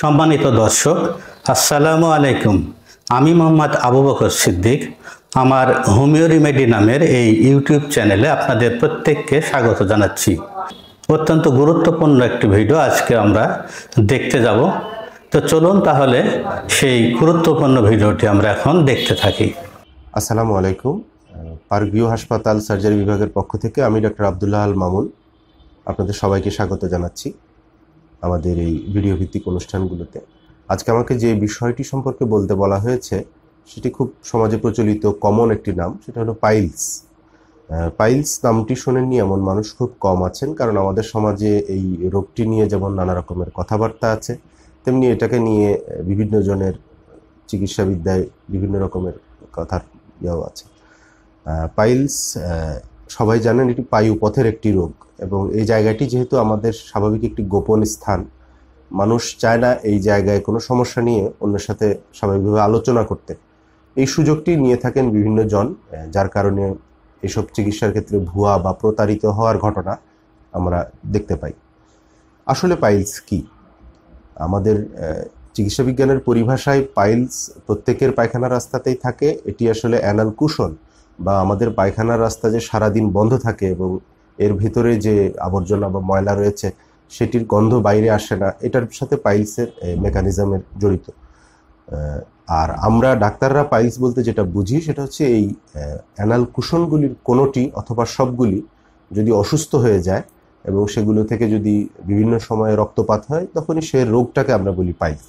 সম্মানিত দর্শক আসসালামু আলাইকুম আমি মোহাম্মদ আবু বকর সিদ্দিক আমার হোমিও রিমেডি নামের এই ইউটিউব চ্যানেলে আপনাদের প্রত্যেককে স্বাগত জানাচ্ছি অত্যন্ত গুরুত্বপূর্ণ একটি ভিডিও আজকে আমরা দেখতে যাব তো চলুন তাহলে সেই গুরুত্বপূর্ণ ভিডিওটি আমরা এখন দেখতে থাকি আসসালামু আলাইকুম পার্কভিউ হাসপাতাল সার্জারি বিভাগের পক্ষ থেকে আমি ডক্টর আবদুল্লাহ আল মামুন আপনাদের সবাইকে স্বাগত জানাচ্ছি আমাদের এই ভিডিও ভিত্তিক অনুষ্ঠানগুলোতে আজকে আমাকে যে বিষয়টি সম্পর্কে বলতে বলা হয়েছে সেটি খুব সমাজে প্রচলিত কমন একটি নাম সেটা হলো পাইলস পাইলস নামটি শোনেননি এমন মানুষ খুব কম আছেন কারণ আমাদের সমাজে এই রোগটি নিয়ে যেমন নানা রকমের কথাবার্তা আছে তেমনি এটাকে নিয়ে বিভিন্ন জনের চিকিৎসাবিদ্যায় বিভিন্ন রকমের কথার ইয়েও আছে পাইলস সবাই জানেন এটি পায়ুপথের একটি রোগ এবং এই জায়গাটি যেহেতু আমাদের স্বাভাবিক একটি গোপন স্থান মানুষ চায় না এই জায়গায় কোনো সমস্যা নিয়ে অন্যের সাথে স্বাভাবিকভাবে আলোচনা করতে এই সুযোগটি নিয়ে থাকেন বিভিন্ন জন যার কারণে এসব চিকিৎসার ক্ষেত্রে ভুয়া বা প্রতারিত হওয়ার ঘটনা আমরা দেখতে পাই আসলে পাইলস কি আমাদের চিকিৎসা বিজ্ঞানের পরিভাষায় পাইলস প্রত্যেকের পায়খানা রাস্তাতেই থাকে এটি আসলে অ্যানাল কুশন বা আমাদের পায়খানার রাস্তা যে সারাদিন বন্ধ থাকে এবং এর ভিতরে যে আবর্জনা বা ময়লা রয়েছে সেটির গন্ধ বাইরে আসে না এটার সাথে পাইলসের মেকানিজমের জড়িত আর আমরা ডাক্তাররা পাইলস বলতে যেটা বুঝি সেটা হচ্ছে এই অ্যানাল কুশনগুলির কোনোটি অথবা সবগুলি যদি অসুস্থ হয়ে যায় এবং সেগুলো থেকে যদি বিভিন্ন সময়ে রক্তপাত হয় তখনই সে রোগটাকে আমরা বলি পাইলস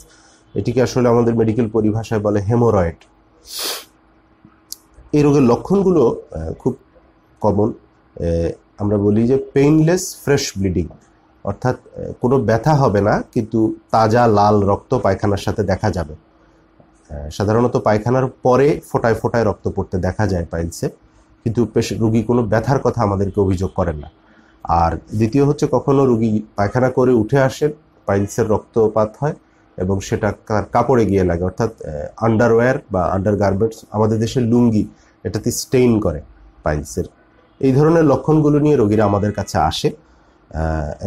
এটিকে আসলে আমাদের মেডিকেল পরিভাষায় বলে হেমোরয়েড এই রোগের লক্ষণগুলো খুব কমন আমরা বলি যে পেইনলেস ফ্রেশ ব্লিডিং অর্থাৎ কোনো ব্যথা হবে না কিন্তু তাজা লাল রক্ত পায়খানার সাথে দেখা যাবে সাধারণত পায়খানার পরে ফোটায় ফোটায় রক্ত পড়তে দেখা যায় পাইলসে কিন্তু রুগী কোনো ব্যথার কথা আমাদেরকে অভিযোগ করেন না আর দ্বিতীয় হচ্ছে কখনো রুগী পায়খানা করে উঠে আসে পাইলসের রক্তপাত হয় এবং সেটা কাপড়ে গিয়ে লাগে অর্থাৎ আন্ডারওয়্যার বা আন্ডার গার্মেন্টস আমাদের দেশের লুঙ্গি এটাতে স্টেইন করে পাইলসের এই ধরনের লক্ষণগুলো নিয়ে রোগীরা আমাদের কাছে আসে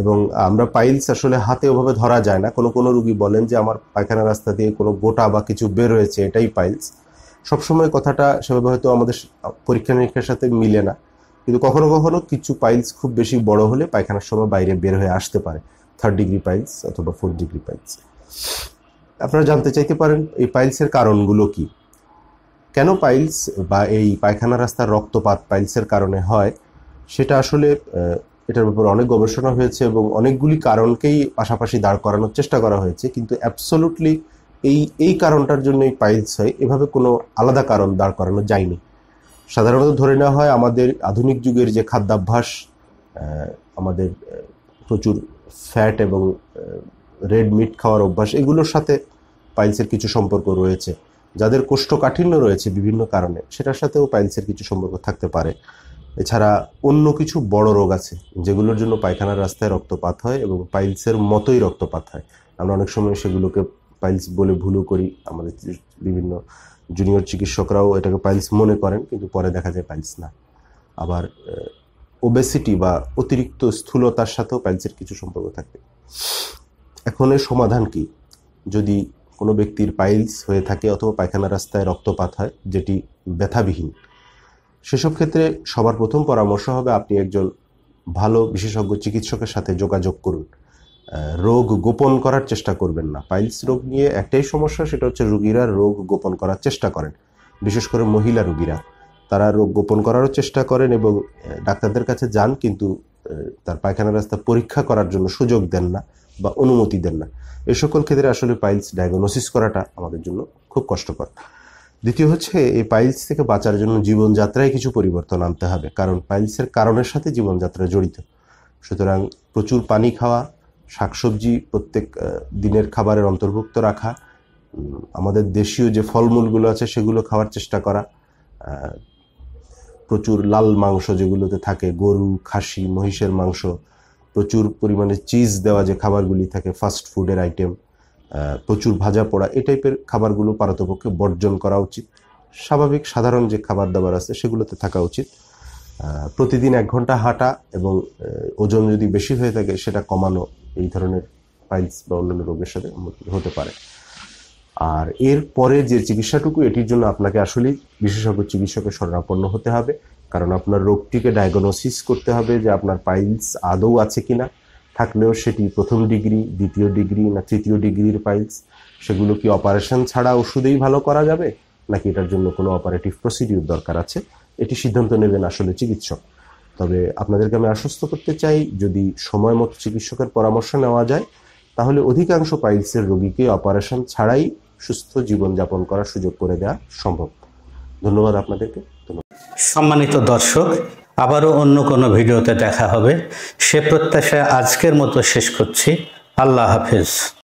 এবং আমরা পাইলস আসলে হাতে ওভাবে ধরা যায় না কোনো কোনো রুগী বলেন যে আমার পায়খানা রাস্তা দিয়ে কোনো গোটা বা কিছু বের হয়েছে এটাই পাইলস সবসময় কথাটা সেভাবে হয়তো আমাদের পরীক্ষা নিরীক্ষার সাথে মিলে না কিন্তু কখনো কখনো কিছু পাইলস খুব বেশি বড় হলে পায়খানার সময় বাইরে বের হয়ে আসতে পারে থার্ড ডিগ্রি পাইলস অথবা ফোর্থ ডিগ্রি পাইলস আপনারা জানতে চাইতে পারেন এই পাইলসের কারণগুলো কী কেন পাইলস বা এই পায়খানা রাস্তার রক্তপাত পাইলসের কারণে হয় সেটা আসলে এটার উপর অনেক গবেষণা হয়েছে এবং অনেকগুলি কারণকেই পাশাপাশি দাঁড় করানোর চেষ্টা করা হয়েছে কিন্তু অ্যাবসোলুটলি এই এই কারণটার জন্যই পাইলস হয় এভাবে কোনো আলাদা কারণ দাঁড় করানো যায়নি সাধারণত ধরে নেওয়া হয় আমাদের আধুনিক যুগের যে খাদ্যাভ্যাস আমাদের প্রচুর ফ্যাট এবং রেড মিট খাওয়ার অভ্যাস এগুলোর সাথে পাইলসের কিছু সম্পর্ক রয়েছে যাদের কোষ্ঠকাঠিন্য রয়েছে বিভিন্ন কারণে সেটার সাথেও পাইলসের কিছু সম্পর্ক থাকতে পারে এছাড়া অন্য কিছু বড় রোগ আছে যেগুলোর জন্য পায়খানার রাস্তায় রক্তপাত হয় এবং পাইলসের মতোই রক্তপাত হয় আমরা অনেক সময় সেগুলোকে পাইলস বলে ভুলও করি আমাদের বিভিন্ন জুনিয়র চিকিৎসকরাও এটাকে পাইলস মনে করেন কিন্তু পরে দেখা যায় পাইলস না আবার ওবেসিটি বা অতিরিক্ত স্থূলতার সাথেও পাইলসের কিছু সম্পর্ক থাকে এখন এর সমাধান কি যদি কোনো ব্যক্তির পাইলস হয়ে থাকে অথবা পায়খানা রাস্তায় রক্তপাত হয় যেটি ব্যথাবিহীন সেসব ক্ষেত্রে সবার প্রথম পরামর্শ হবে আপনি একজন ভালো বিশেষজ্ঞ চিকিৎসকের সাথে যোগাযোগ করুন রোগ গোপন করার চেষ্টা করবেন না পাইলস রোগ নিয়ে একটাই সমস্যা সেটা হচ্ছে রুগীরা রোগ গোপন করার চেষ্টা করেন বিশেষ করে মহিলা রুগীরা তারা রোগ গোপন করারও চেষ্টা করেন এবং ডাক্তারদের কাছে যান কিন্তু তার পায়খানা রাস্তা পরীক্ষা করার জন্য সুযোগ দেন না বা অনুমতি দেন না এ সকল ক্ষেত্রে আসলে পাইলস ডায়াগনোসিস করাটা আমাদের জন্য খুব কষ্টকর দ্বিতীয় হচ্ছে এই পাইলস থেকে বাঁচার জন্য জীবনযাত্রায় কিছু পরিবর্তন আনতে হবে কারণ পাইলসের কারণের সাথে জীবনযাত্রা জড়িত সুতরাং প্রচুর পানি খাওয়া শাকসবজি প্রত্যেক দিনের খাবারের অন্তর্ভুক্ত রাখা আমাদের দেশীয় যে ফলমূলগুলো আছে সেগুলো খাওয়ার চেষ্টা করা প্রচুর লাল মাংস যেগুলোতে থাকে গরু খাসি মহিষের মাংস প্রচুর পরিমাণে চিজ দেওয়া যে খাবারগুলি থাকে ফাস্ট ফুডের আইটেম প্রচুর ভাজা পোড়া এ টাইপের খাবারগুলো পারতপক্ষে বর্জন করা উচিত স্বাভাবিক সাধারণ যে খাবার দাবার আছে সেগুলোতে থাকা উচিত প্রতিদিন এক ঘন্টা হাঁটা এবং ওজন যদি বেশি হয়ে থাকে সেটা কমানো এই ধরনের পাইলস বা অন্যান্য রোগের সাথে হতে পারে আর এর পরে যে চিকিৎসাটুকু এটির জন্য আপনাকে আসলেই বিশেষজ্ঞ চিকিৎসকের শরণাপন্ন হতে হবে কারণ আপনার রোগটিকে ডায়াগনোসিস করতে হবে যে আপনার পাইলস আদৌ আছে কি না থাকলেও সেটি প্রথম ডিগ্রি দ্বিতীয় ডিগ্রি না তৃতীয় ডিগ্রির পাইলস সেগুলো কি অপারেশন ছাড়া ওষুধেই ভালো করা যাবে নাকি এটার জন্য কোনো অপারেটিভ প্রসিডিউর দরকার আছে এটি সিদ্ধান্ত নেবেন আসলে চিকিৎসক তবে আপনাদেরকে আমি আশ্বস্ত করতে চাই যদি সময় মতো চিকিৎসকের পরামর্শ নেওয়া যায় তাহলে অধিকাংশ পাইলসের রোগীকে অপারেশন ছাড়াই সুস্থ জীবন যাপন করার সুযোগ করে দেওয়া সম্ভব ধন্যবাদ আপনাদেরকে সম্মানিত দর্শক আবারও অন্য কোনো ভিডিওতে দেখা হবে সে প্রত্যাশা আজকের মতো শেষ করছি আল্লাহ হাফিজ